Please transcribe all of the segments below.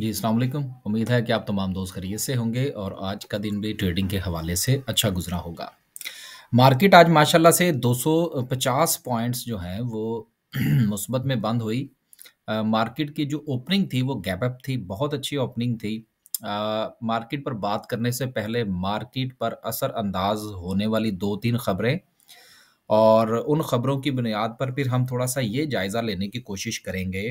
जी अलैक्म उम्मीद है कि आप तमाम दोस्त खरीद से होंगे और आज का दिन भी ट्रेडिंग के हवाले से अच्छा गुजरा होगा मार्केट आज माशाल्लाह से 250 पॉइंट्स जो हैं वो मुस्बत में बंद हुई आ, मार्केट की जो ओपनिंग थी वो गैप अप थी बहुत अच्छी ओपनिंग थी आ, मार्केट पर बात करने से पहले मार्केट पर असरअंदाज होने वाली दो तीन खबरें और उन खबरों की बुनियाद पर फिर हम थोड़ा सा ये जायज़ा लेने की कोशिश करेंगे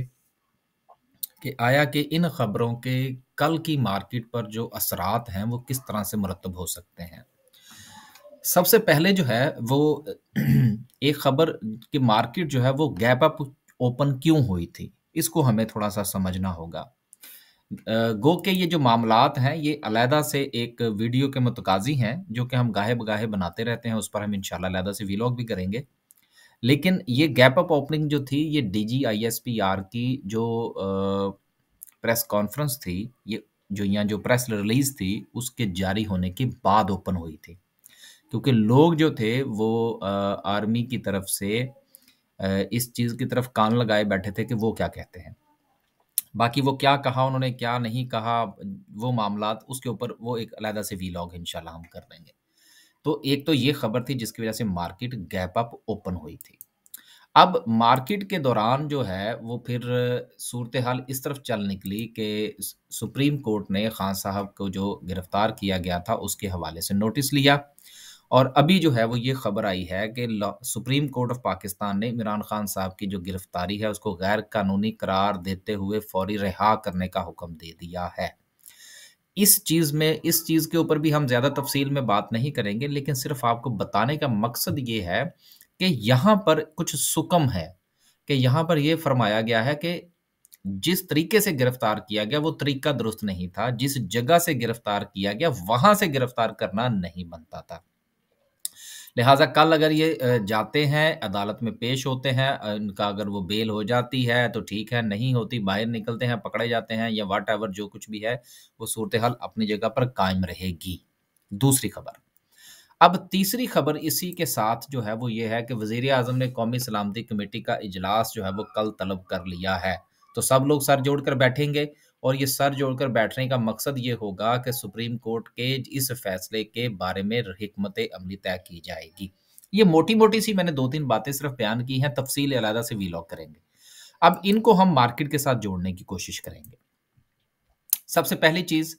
कि आया कि इन खबरों के कल की मार्केट पर जो असरात हैं वो किस तरह से मरतब हो सकते हैं सबसे पहले जो है वो एक खबर कि मार्केट जो है वो गैप अप ओपन क्यों हुई थी इसको हमें थोड़ा सा समझना होगा गो के ये जो मामलात हैं ये अलहदा से एक वीडियो के मतकाजी हैं जो कि हम गाहे बगाहे बनाते रहते हैं उस पर हम इनशाला अलहदा से वीलॉग भी करेंगे लेकिन ये गैप अप ओपनिंग जो थी ये D G I S P R की जो प्रेस कॉन्फ्रेंस थी ये जो यहाँ जो प्रेस रिलीज थी उसके जारी होने के बाद ओपन हुई थी क्योंकि लोग जो थे वो आर्मी की तरफ से इस चीज़ की तरफ कान लगाए बैठे थे कि वो क्या कहते हैं बाकी वो क्या कहा उन्होंने क्या नहीं कहा वो मामला उसके ऊपर वो एक अलहदा से वीलॉग इंशाल्लाह हम कर लेंगे तो एक तो ये खबर थी जिसकी वजह से मार्केट गैप अप ओपन हुई थी अब मार्केट के दौरान जो है वो फिर सूरत हाल इस तरफ चल निकली कि सुप्रीम कोर्ट ने खान साहब को जो गिरफ्तार किया गया था उसके हवाले से नोटिस लिया और अभी जो है वो ये खबर आई है कि सुप्रीम कोर्ट ऑफ पाकिस्तान ने इमरान खान साहब की जो गिरफ्तारी है उसको गैर कानूनी करार देते हुए फौरी रिहा करने का हुक्म दे दिया है इस चीज़ में इस चीज़ के ऊपर भी हम ज़्यादा तफसील में बात नहीं करेंगे लेकिन सिर्फ आपको बताने का मकसद ये है कि यहाँ पर कुछ सुकम है कि यहाँ पर यह फरमाया गया है कि जिस तरीके से गिरफ्तार किया गया वो तरीका दुरुस्त नहीं था जिस जगह से गिरफ्तार किया गया वहां से गिरफ्तार करना नहीं बनता था लिहाजा कल अगर ये जाते हैं अदालत में पेश होते हैं इनका अगर वो बेल हो जाती है तो ठीक है नहीं होती बाहर निकलते हैं पकड़े जाते हैं या वाट जो कुछ भी है वो सूरत हाल अपनी जगह पर कायम रहेगी दूसरी खबर अब तीसरी खबर इसी के साथ जो है वो ये है कि वजीर अजम ने कौमी सलामती कमेटी का इजलास जो है वो कल तलब कर लिया है तो सब लोग सर जोड़ कर बैठेंगे और ये सर जोड़कर बैठने का मकसद ये होगा कि सुप्रीम कोर्ट के इस फैसले के बारे में हमत अमली तय की जाएगी ये मोटी मोटी सी मैंने दो तीन बातें सिर्फ बयान की हैं तफसील अलहदा से वीलॉग करेंगे अब इनको हम मार्केट के साथ जोड़ने की कोशिश करेंगे सबसे पहली चीज़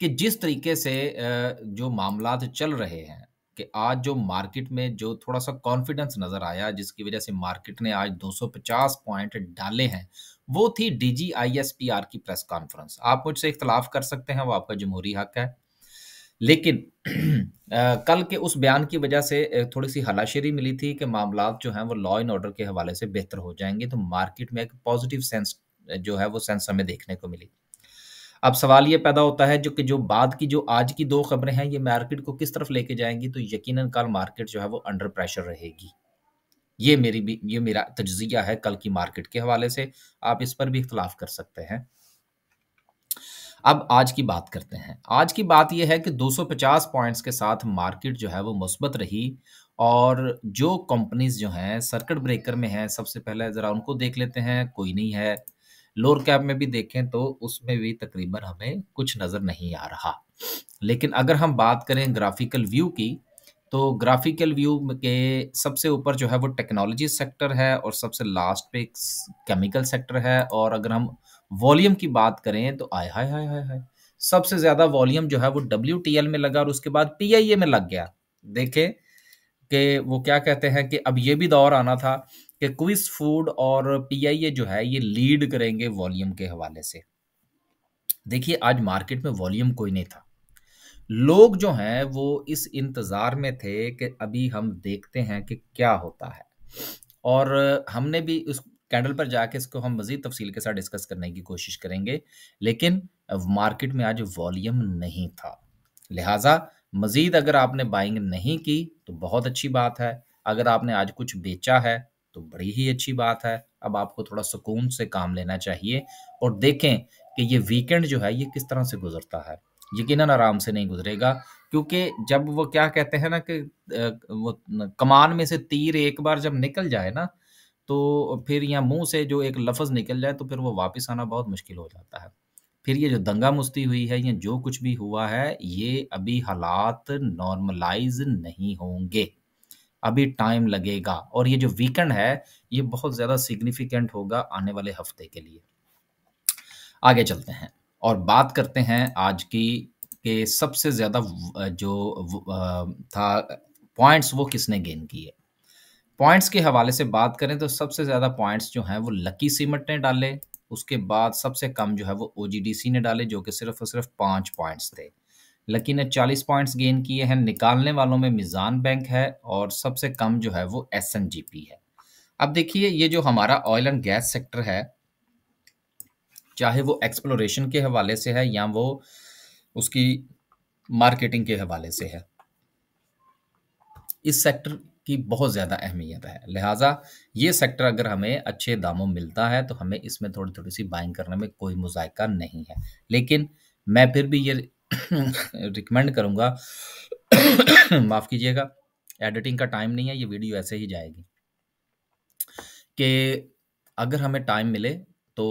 कि जिस तरीके से जो मामला चल रहे हैं कि आज जो मार्केट में जो थोड़ा सा कॉन्फिडेंस नज़र आया जिसकी वजह से मार्केट ने आज 250 पॉइंट डाले हैं वो थी D G I S P R की प्रेस कॉन्फ्रेंस आप मुझसे इख्तलाफ कर सकते हैं वो आपका जमहूरी हक है लेकिन आ, कल के उस बयान की वजह से थोड़ी सी हलाशेरी मिली थी कि मामला जो हैं वो लॉ एंड ऑर्डर के हवाले से बेहतर हो जाएंगे तो मार्केट में एक पॉजिटिव सेंस जो है वो सेंस हमें देखने को मिली अब सवाल ये पैदा होता है जो कि जो बाद की जो आज की दो खबरें हैं ये मार्केट को किस तरफ लेके जाएंगी तो यकीनन कल मार्केट जो है वो अंडर प्रेशर रहेगी ये मेरी भी ये मेरा तजिया है कल की मार्केट के हवाले से आप इस पर भी इख्तलाफ कर सकते हैं अब आज की बात करते हैं आज की बात यह है कि 250 पॉइंट्स के साथ मार्केट जो है वो मुस्बत रही और जो कंपनीज जो हैं सर्किट ब्रेकर में हैं सबसे पहले ज़रा उनको देख लेते हैं कोई नहीं है लोअर कैब में भी देखें तो उसमें भी तकरीबन हमें कुछ नज़र नहीं आ रहा लेकिन अगर हम बात करें ग्राफिकल व्यू की तो ग्राफिकल व्यू के सबसे ऊपर जो है वो टेक्नोलॉजी सेक्टर है और सबसे लास्ट पे केमिकल सेक्टर है और अगर हम वॉल्यूम की बात करें तो आय हाय हाय हाय हाय सबसे ज़्यादा वॉल्यूम जो है वो डब्ल्यू में लगा और उसके बाद पी में लग गया देखें कि वो क्या कहते हैं कि अब ये भी दौर आना था कि क्विज फूड और पीआईए जो है ये लीड करेंगे वॉल्यूम के हवाले से देखिए आज मार्केट में वॉल्यूम कोई नहीं था लोग जो हैं वो इस इंतज़ार में थे कि अभी हम देखते हैं कि क्या होता है और हमने भी उस कैंडल पर जाके इसको हम मज़ीद तफसील के साथ डिस्कस करने की कोशिश करेंगे लेकिन मार्केट में आज वॉल्यूम नहीं था लिहाजा मज़ीद अगर आपने बाइंग नहीं की तो बहुत अच्छी बात है अगर आपने आज कुछ बेचा है तो बड़ी ही अच्छी बात है अब आपको थोड़ा सुकून से काम लेना चाहिए और देखें कि ये वीकेंड जो है ये किस तरह से गुजरता है यकीन आराम से नहीं गुजरेगा क्योंकि जब वो क्या कहते हैं ना कि वो कमान में से तीर एक बार जब निकल जाए ना तो फिर या मुंह से जो एक लफज निकल जाए तो फिर वो वापस आना बहुत मुश्किल हो जाता है फिर ये जो दंगा मुस्ती हुई है या जो कुछ भी हुआ है ये अभी हालात नॉर्मलाइज नहीं होंगे अभी टाइम लगेगा और ये जो वीकेंड है ये बहुत ज़्यादा सिग्निफिकेंट होगा आने वाले हफ्ते के लिए आगे चलते हैं और बात करते हैं आज की के सबसे ज़्यादा जो था पॉइंट्स वो किसने गेन किए पॉइंट्स के हवाले से बात करें तो सबसे ज़्यादा पॉइंट्स जो हैं वो लकी सीमेंट ने डाले उसके बाद सबसे कम जो है वो ओ ने डाले जो कि सिर्फ और सिर्फ पाँच पॉइंट्स थे लकी ने 40 पॉइंट्स गेन किए हैं निकालने वालों में मिजान बैंक है और सबसे कम जो है वो एस है अब देखिए ये जो हमारा ऑयल एंड गैस सेक्टर है चाहे वो एक्सप्लोरेशन के हवाले से है या वो उसकी मार्केटिंग के हवाले से है इस सेक्टर की बहुत ज़्यादा अहमियत है लिहाजा ये सेक्टर अगर हमें अच्छे दामों मिलता है तो हमें इसमें थोड़ी थोड़ी सी बाइंग करने में कोई मुजायका नहीं है लेकिन मैं फिर भी ये रिकमेंड करूँगा माफ़ कीजिएगा एडिटिंग का टाइम नहीं है ये वीडियो ऐसे ही जाएगी कि अगर हमें टाइम मिले तो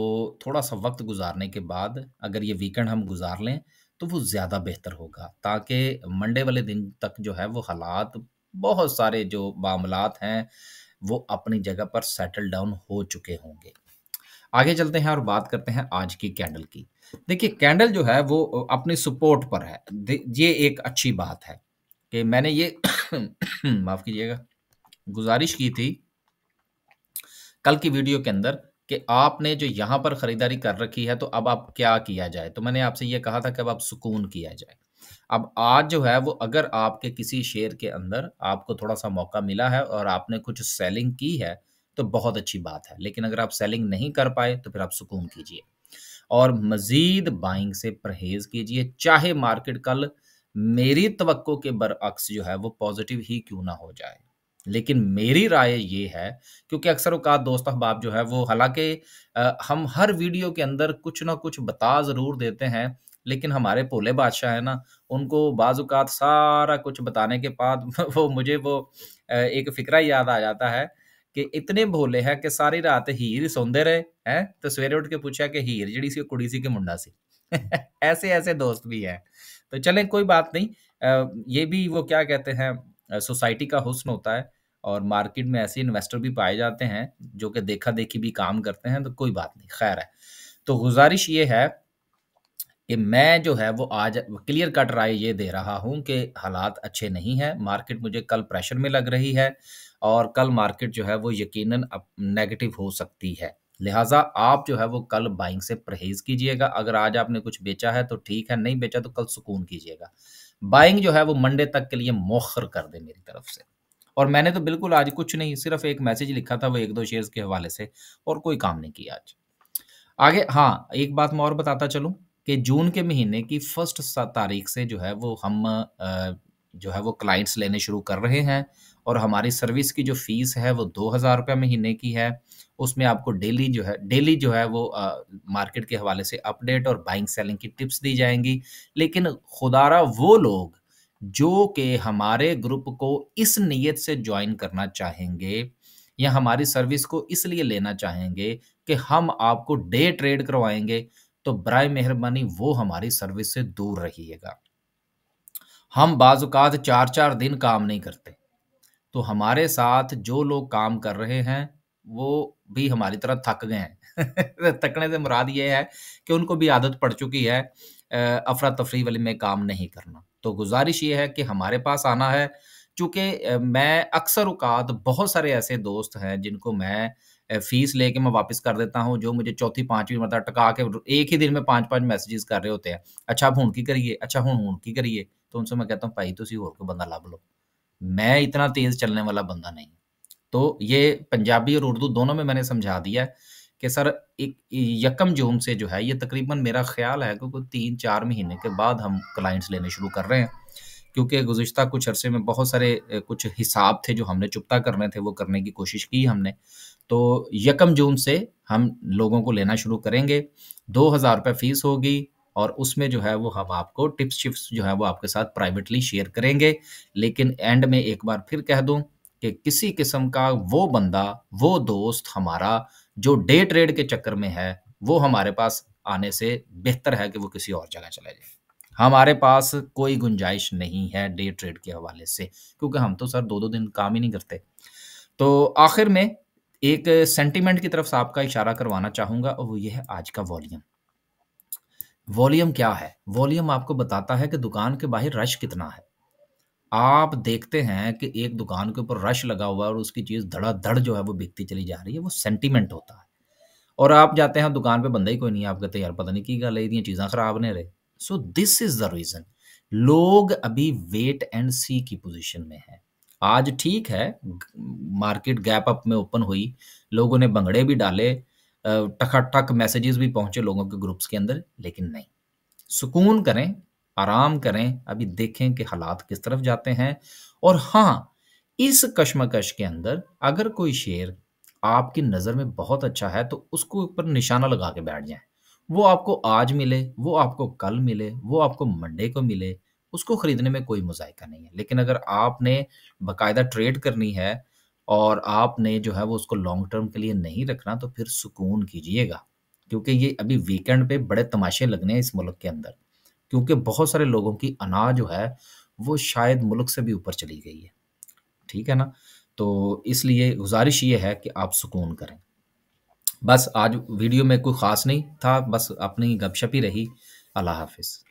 थोड़ा सा वक्त गुजारने के बाद अगर ये वीकेंड हम गुजार लें तो वो ज़्यादा बेहतर होगा ताकि मंडे वाले दिन तक जो है वो हालात बहुत सारे जो मामलात हैं वो अपनी जगह पर सेटल डाउन हो चुके होंगे आगे चलते हैं और बात करते हैं आज की कैंडल की देखिए कैंडल जो है वो अपने सपोर्ट पर है ये एक अच्छी बात है कि मैंने ये माफ कीजिएगा गुजारिश की थी कल की वीडियो के अंदर कि आपने जो यहां पर ख़रीदारी कर रखी है तो अब आप क्या किया जाए तो मैंने आपसे ये कहा था कि अब आप सुकून किया जाए अब आज जो है वो अगर आपके किसी शेयर के अंदर आपको थोड़ा सा मौका मिला है और आपने कुछ सेलिंग की है तो बहुत अच्छी बात है लेकिन अगर आप सेलिंग नहीं कर पाए तो फिर आप सुकून कीजिए और मज़ीद बाइंग से परहेज़ कीजिए चाहे मार्केट कल मेरी तवक्को के बरअक्स जो है वो पॉजिटिव ही क्यों ना हो जाए लेकिन मेरी राय ये है क्योंकि अक्सर उका दोस्त अहबाब जो है वो हालांकि हम हर वीडियो के अंदर कुछ ना कुछ बता ज़रूर देते हैं लेकिन हमारे भोले बादशाह है ना उनको बाज़ात सारा कुछ बताने के बाद वो मुझे वो एक फ़िक्रा याद आ जाता है ਕਿ ਇਤਨੇ ਭੋਲੇ ਹੈ ਕਿ ਸਾਰੀ ਰਾਤ ਹੀਰ ਸੌਂਦੇ ਰਹੇ ਹੈ ਤੇ ਸਵੇਰੇ ਉੱਠ ਕੇ ਪੁੱਛਿਆ ਕਿ ਹੀਰ ਜਿਹੜੀ ਸੀ ਉਹ ਕੁੜੀ ਸੀ ਕਿ ਮੁੰਡਾ ऐसे ऐसे दोस्त भी है तो चले कोई बात नहीं ये भी वो क्या कहते हैं सोसाइटी का हुस्न होता है और मार्केट में ऐसे इन्वेस्टर भी पाए जाते हैं जो कि देखा देखी भी काम करते हैं तो कोई बात नहीं खैर है तो गुजारिश ये है कि मैं जो है वो आज क्लियर कट राय ये दे रहा हूं कि हालात अच्छे नहीं है मार्केट मुझे कल प्रेशर में लग रही है और कल मार्केट जो है वो यकीनन नेगेटिव हो सकती है लिहाजा आप जो है वो कल बाइंग से परहेज कीजिएगा अगर आज आपने कुछ बेचा है तो ठीक है नहीं बेचा तो कल सुकून कीजिएगा बाइंग जो है वो मंडे तक के लिए मौखर कर दे मेरी तरफ से और मैंने तो बिल्कुल आज कुछ नहीं सिर्फ एक मैसेज लिखा था वो एक दो शेयर्स के हवाले से और कोई काम नहीं किया आज आगे हाँ एक बात मैं और बताता चलूँ कि जून के महीने की फर्स्ट तारीख से जो है वो हम जो है वो क्लाइंट्स लेने शुरू कर रहे हैं और हमारी सर्विस की जो फीस है वो दो हज़ार रुपये महीने की है उसमें आपको डेली जो है डेली जो है वो मार्केट के हवाले से अपडेट और बाइंग सेलिंग की टिप्स दी जाएंगी लेकिन खुदारा वो लोग जो कि हमारे ग्रुप को इस नीयत से ज्वाइन करना चाहेंगे या हमारी सर्विस को इसलिए लेना चाहेंगे कि हम आपको डे ट्रेड करवाएंगे तो बर मेहरबानी वो हमारी सर्विस से दूर रहिएगा हम बाज़ात चार चार दिन काम नहीं करते तो हमारे साथ जो लोग काम कर रहे हैं वो भी हमारी तरह थक गए हैं थकने से मुराद ये है कि उनको भी आदत पड़ चुकी है अफरा तफरी वाले में काम नहीं करना तो गुजारिश ये है कि हमारे पास आना है चूंकि मैं अक्सर उकात बहुत सारे ऐसे दोस्त हैं जिनको मैं फीस लेके मैं वापस कर देता हूँ जो मुझे चौथी पांचवी मतलब टका के एक ही दिन में पांच पांच मैसेजेस कर रहे होते हैं अच्छा आप हूँ की करिए अच्छा हूँ हूँ की करिए तो उनसे मैं कहता हूँ भाई तुम होर को बंदा लभ लो मैं इतना तेज चलने वाला बंदा नहीं तो ये पंजाबी और उर्दू दोनों में मैंने समझा दिया कि सर एक यकम जून से जो है ये तकरीबन मेरा ख्याल है कि तीन चार महीने के बाद हम क्लाइंट्स लेने शुरू कर रहे हैं क्योंकि गुज्त कुछ अरसे में बहुत सारे कुछ हिसाब थे जो हमने चुपता करने थे वो करने की कोशिश की हमने तो यकम जून से हम लोगों को लेना शुरू करेंगे दो हज़ार रुपये फ़ीस होगी और उसमें जो है वो हम आपको टिप्स शिप्स जो है वो आपके साथ प्राइवेटली शेयर करेंगे लेकिन एंड में एक बार फिर कह दूं कि किसी किस्म का वो बंदा वो दोस्त हमारा जो डे ट्रेड के चक्कर में है वो हमारे पास आने से बेहतर है कि वो किसी और जगह चला जाए हमारे पास कोई गुंजाइश नहीं है डे ट्रेड के हवाले से क्योंकि हम तो सर दो दो दिन काम ही नहीं करते तो आखिर में एक सेंटिमेंट की तरफ से आपका इशारा करवाना चाहूँगा और वो ये है आज का वॉल्यूम वॉल्यूम क्या है वॉल्यूम आपको बताता है कि दुकान के बाहर रश कितना है आप देखते हैं कि एक दुकान के ऊपर रश लगा हुआ है और उसकी चीज़ धड़ाधड़ जो है वो बिकती चली जा रही है वो सेंटिमेंट होता है और आप जाते हैं दुकान पे बंदा ही कोई नहीं आप कहते यार पता नहीं की गल है चीज़ें खराब नहीं रहे so this is the reason लोग अभी वेट एंड सी की पोजिशन में है आज ठीक है मार्केट गैप अप में ओपन हुई लोगों ने बंगड़े भी डाले टकाटक मैसेजेस भी पहुंचे लोगों के ग्रुप्स के अंदर लेकिन नहीं सुकून करें आराम करें अभी देखें कि हालात किस तरफ जाते हैं और हाँ इस कश्मकश के अंदर अगर कोई शेर आपकी नज़र में बहुत अच्छा है तो उसको ऊपर निशाना लगा के बैठ जाए वो आपको आज मिले वो आपको कल मिले वो आपको मंडे को मिले उसको ख़रीदने में कोई मुजायका नहीं है लेकिन अगर आपने बाकायदा ट्रेड करनी है और आपने जो है वो उसको लॉन्ग टर्म के लिए नहीं रखना तो फिर सुकून कीजिएगा क्योंकि ये अभी वीकेंड पे बड़े तमाशे लगने हैं इस मुल्क के अंदर क्योंकि बहुत सारे लोगों की अनाज जो है वो शायद मुल्क से भी ऊपर चली गई है ठीक है ना तो इसलिए गुजारिश ये है कि आप सुकून करें बस आज वीडियो में कोई ख़ास नहीं था बस अपनी गपशप ही रही अल्लाह हाफिज़